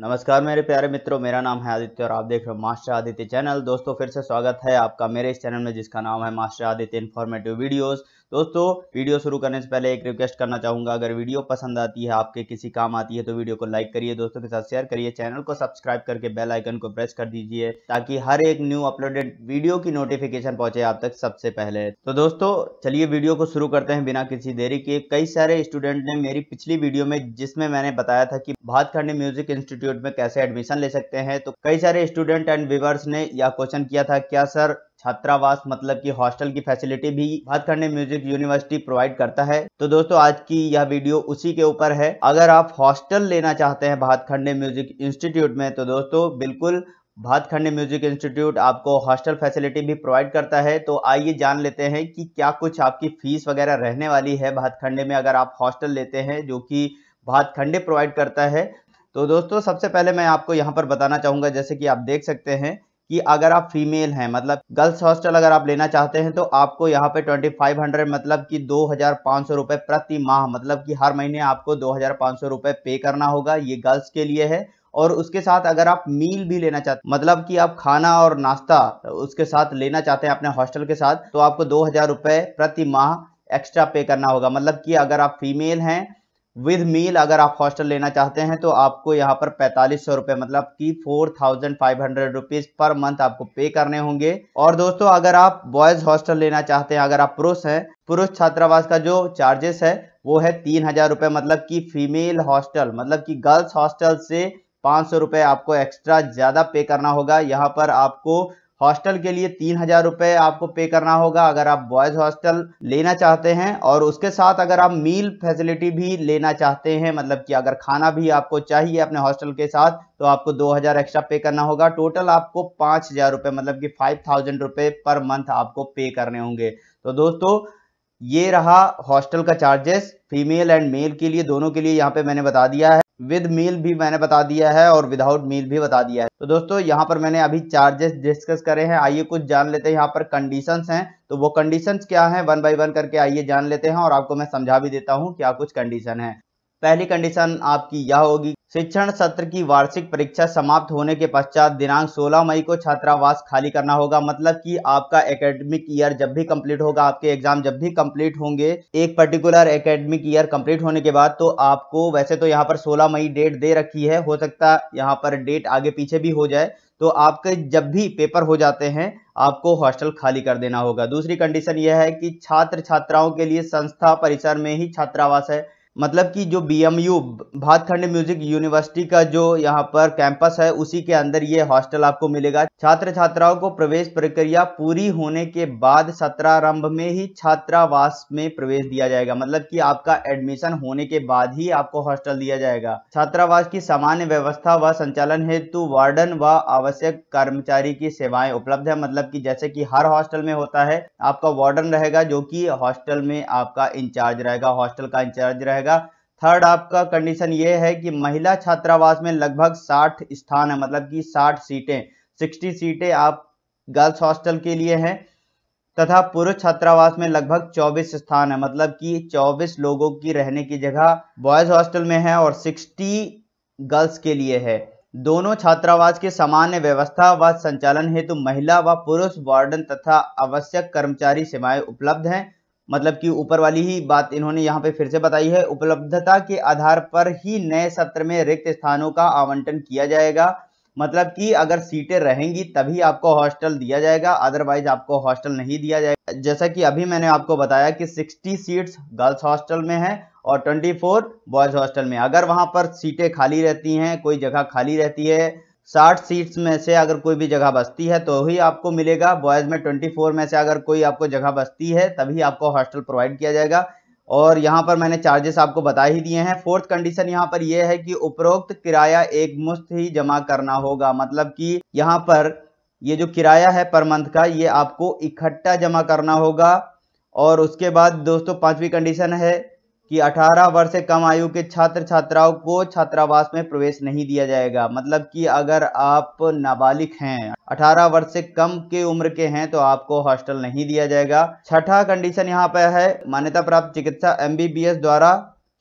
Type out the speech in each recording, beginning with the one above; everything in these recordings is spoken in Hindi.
नमस्कार मेरे प्यारे मित्रों मेरा नाम है आदित्य और आप देख रहे हो मास्टर आदित्य चैनल दोस्तों फिर से स्वागत है आपका मेरे इस चैनल में जिसका नाम है मास्टर आदित्य इन्फॉर्मेटिव वीडियोज़ दोस्तों वीडियो शुरू करने से पहले एक रिक्वेस्ट करना चाहूंगा अगर वीडियो पसंद आती है आपके किसी काम आती है तो वीडियो को लाइक करिए दोस्तों के साथ शेयर करिए चैनल को सब्सक्राइब करके बेल आइकन को प्रेस कर दीजिए ताकि हर एक न्यू अपलोडेड वीडियो की नोटिफिकेशन पहुंचे आप तक सबसे पहले तो दोस्तों चलिए वीडियो को शुरू करते हैं बिना किसी देरी के कई सारे स्टूडेंट ने मेरी पिछली वीडियो में जिसमें मैंने बताया था कि भातखंड म्यूजिक इंस्टीट्यूट में कैसे एडमिशन ले सकते हैं तो कई सारे स्टूडेंट एंड व्यूवर्स ने यह क्वेश्चन किया था क्या सर छात्रावास मतलब कि हॉस्टल की फैसिलिटी भी भातखंडे म्यूजिक यूनिवर्सिटी प्रोवाइड करता है तो दोस्तों आज की यह वीडियो उसी के ऊपर है अगर आप हॉस्टल लेना चाहते हैं खंडे म्यूजिक इंस्टीट्यूट में तो दोस्तों बिल्कुल खंडे म्यूजिक इंस्टीट्यूट आपको हॉस्टल फैसिलिटी भी प्रोवाइड करता है तो आइए जान लेते हैं कि क्या कुछ आपकी फीस वगैरह रहने वाली है भातखंडे में अगर आप हॉस्टल लेते हैं जो कि भातखंडे प्रोवाइड करता है तो दोस्तों सबसे पहले मैं आपको यहाँ पर बताना चाहूँगा जैसे कि आप देख सकते हैं कि अगर आप फीमेल हैं मतलब गर्ल्स हॉस्टल अगर आप लेना चाहते हैं तो आपको यहाँ पे 2500 मतलब कि 2500 रुपए प्रति माह मतलब कि हर महीने आपको 2500 रुपए पे करना होगा ये गर्ल्स के लिए है और उसके साथ अगर आप मील भी लेना चाहते मतलब कि आप खाना और नाश्ता उसके साथ लेना चाहते हैं अपने हॉस्टल के साथ तो आपको दो हजार प्रति माह एक्स्ट्रा पे करना होगा मतलब कि अगर आप फीमेल हैं विद मील अगर आप हॉस्टल लेना चाहते हैं तो आपको यहाँ पर पैंतालीस सौ रुपये मतलब कि four thousand five hundred rupees पर मंथ आपको पे करने होंगे और दोस्तों अगर आप बॉयज़ हॉस्टल लेना चाहते हैं अगर आप पुरुष हैं पुरुष छात्रावास का जो चार्जेस है वो है तीन हज़ार रुपये मतलब कि फीमेल हॉस्टल मतलब कि गर्ल्स हॉस्टल से पाँच सौ रुपये आपको एक्स्ट्रा ज़्यादा पे करना होगा यहाँ पर आपको हॉस्टल के लिए तीन हजार रुपये आपको पे करना होगा अगर आप बॉयज़ हॉस्टल लेना चाहते हैं और उसके साथ अगर आप मील फैसिलिटी भी लेना चाहते हैं मतलब कि अगर खाना भी आपको चाहिए अपने हॉस्टल के साथ तो आपको दो हज़ार एक्स्ट्रा पे करना होगा टोटल आपको पाँच हज़ार रुपए मतलब कि फाइव थाउजेंड रुपए पर मंथ आपको पे करने होंगे तो दोस्तों ये रहा हॉस्टल का चार्जेस फीमेल एंड मेल के लिए दोनों के लिए यहाँ पे मैंने बता दिया है विद मील भी मैंने बता दिया है और विदाउट मील भी बता दिया है तो दोस्तों यहाँ पर मैंने अभी चार्जेस डिस्कस करे हैं आइए कुछ जान लेते हैं यहाँ पर कंडीशंस हैं तो वो कंडीशंस क्या हैं वन बाय वन करके आइए जान लेते हैं और आपको मैं समझा भी देता हूँ क्या कुछ कंडीशन है पहली कंडीशन आपकी यह होगी शिक्षण सत्र की वार्षिक परीक्षा समाप्त होने के पश्चात दिनांक 16 मई को छात्रावास खाली करना होगा मतलब कि आपका एकेडमिक ईयर जब भी कंप्लीट होगा आपके एग्जाम जब भी कंप्लीट होंगे एक पर्टिकुलर एकेडमिक ईयर कंप्लीट होने के बाद तो आपको वैसे तो यहाँ पर 16 मई डेट दे रखी है हो सकता है यहाँ पर डेट आगे पीछे भी हो जाए तो आपके जब भी पेपर हो जाते हैं आपको हॉस्टल खाली कर देना होगा दूसरी कंडीशन यह है कि छात्र छात्राओं के लिए संस्था परिसर में ही छात्रावास है मतलब कि जो बीएमयू भातखंड म्यूजिक यूनिवर्सिटी का जो यहाँ पर कैंपस है उसी के अंदर ये हॉस्टल आपको मिलेगा छात्र छात्राओं को प्रवेश प्रक्रिया पूरी होने के बाद सत्रारंभ में ही छात्रावास में प्रवेश दिया जाएगा मतलब कि आपका एडमिशन होने के बाद ही आपको हॉस्टल दिया जाएगा छात्रावास की सामान्य व्यवस्था व संचालन हेतु वार्डन व आवश्यक कर्मचारी की सेवाएं उपलब्ध है मतलब की जैसे की हर हॉस्टल में होता है आपका वार्डन रहेगा जो की हॉस्टल में आपका इंचार्ज रहेगा हॉस्टल का इंचार्ज रहेगा जाएगा थर्ड आपका कंडीशन ये है कि महिला छात्रावास में लगभग 60 स्थान है मतलब कि 60 सीटें 60 सीटें आप गर्ल्स हॉस्टल के लिए हैं तथा पुरुष छात्रावास में लगभग 24 स्थान है मतलब कि 24 लोगों की रहने की जगह बॉयज हॉस्टल में है और 60 गर्ल्स के लिए है दोनों छात्रावास के सामान्य व्यवस्था व संचालन हेतु तो महिला व पुरुष वार्डन तथा आवश्यक कर्मचारी सेवाएं उपलब्ध हैं मतलब कि ऊपर वाली ही बात इन्होंने यहाँ पे फिर से बताई है उपलब्धता के आधार पर ही नए सत्र में रिक्त स्थानों का आवंटन किया जाएगा मतलब कि अगर सीटें रहेंगी तभी आपको हॉस्टल दिया जाएगा अदरवाइज आपको हॉस्टल नहीं दिया जाएगा जैसा कि अभी मैंने आपको बताया कि 60 सीट्स गर्ल्स हॉस्टल में है और 24 बॉयज़ हॉस्टल में अगर वहां पर सीटें खाली रहती हैं कोई जगह खाली रहती है साठ सीट्स में से अगर कोई भी जगह बसती है तो ही आपको मिलेगा बॉयज़ में ट्वेंटी फोर में से अगर कोई आपको जगह बसती है तभी आपको हॉस्टल प्रोवाइड किया जाएगा और यहाँ पर मैंने चार्जेस आपको बता ही दिए हैं फोर्थ कंडीशन यहाँ पर यह है कि उपरोक्त किराया एक मुश्त ही जमा करना होगा मतलब कि यहाँ पर ये जो किराया है पर मंथ का ये आपको इकट्ठा जमा करना होगा और उसके बाद दोस्तों पांचवी कंडीशन है कि 18 वर्ष से कम आयु के छात्र छात्राओं को छात्रावास में प्रवेश नहीं दिया जाएगा मतलब कि अगर आप नाबालिग हैं 18 वर्ष से कम के उम्र के हैं तो आपको हॉस्टल नहीं दिया जाएगा छठा कंडीशन यहाँ पर है मान्यता प्राप्त चिकित्सा एमबीबीएस द्वारा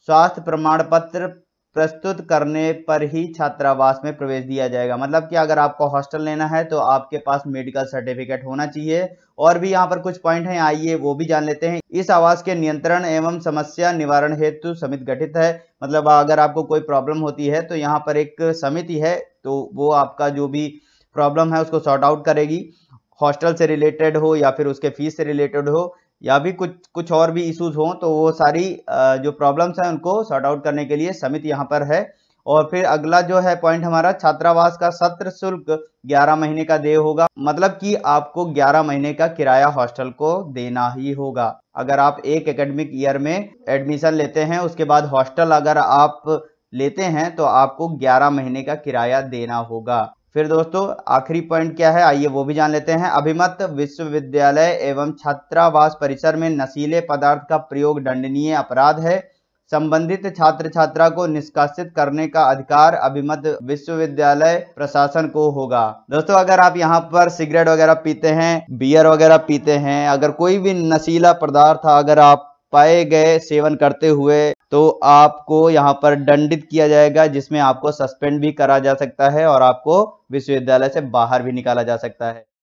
स्वास्थ्य प्रमाण पत्र प्रस्तुत करने पर ही छात्रावास में प्रवेश दिया जाएगा मतलब कि अगर आपको हॉस्टल लेना है तो आपके पास मेडिकल सर्टिफिकेट होना चाहिए और भी यहाँ पर कुछ पॉइंट हैं आइए वो भी जान लेते हैं इस आवास के नियंत्रण एवं समस्या निवारण हेतु समिति गठित है मतलब अगर आपको कोई प्रॉब्लम होती है तो यहाँ पर एक समिति है तो वो आपका जो भी प्रॉब्लम है उसको सॉर्ट आउट करेगी हॉस्टल से रिलेटेड हो या फिर उसके फीस से रिलेटेड हो या भी कुछ कुछ और भी इश्यूज हों तो वो सारी जो प्रॉब्लम्स हैं उनको सॉर्ट आउट करने के लिए समिति यहाँ पर है और फिर अगला जो है पॉइंट हमारा छात्रावास का सत्र शुल्क 11 महीने का दे होगा मतलब कि आपको 11 महीने का किराया हॉस्टल को देना ही होगा अगर आप एक एकेडमिक ईयर में एडमिशन लेते हैं उसके बाद हॉस्टल अगर आप लेते हैं तो आपको 11 महीने का किराया देना होगा फिर दोस्तों आखिरी पॉइंट क्या है आइए वो भी जान लेते हैं अभिमत विश्वविद्यालय एवं छात्रावास परिसर में नशीले पदार्थ का प्रयोग दंडनीय अपराध है संबंधित छात्र छात्रा को निष्कासित करने का अधिकार अभिमत विश्वविद्यालय प्रशासन को होगा दोस्तों अगर आप यहाँ पर सिगरेट वगैरह पीते हैं बियर वगैरह पीते हैं अगर कोई भी नशीला पदार्थ अगर आप पाए गए सेवन करते हुए तो आपको यहाँ पर दंडित किया जाएगा जिसमें आपको सस्पेंड भी करा जा सकता है और आपको विश्वविद्यालय से बाहर भी निकाला जा सकता है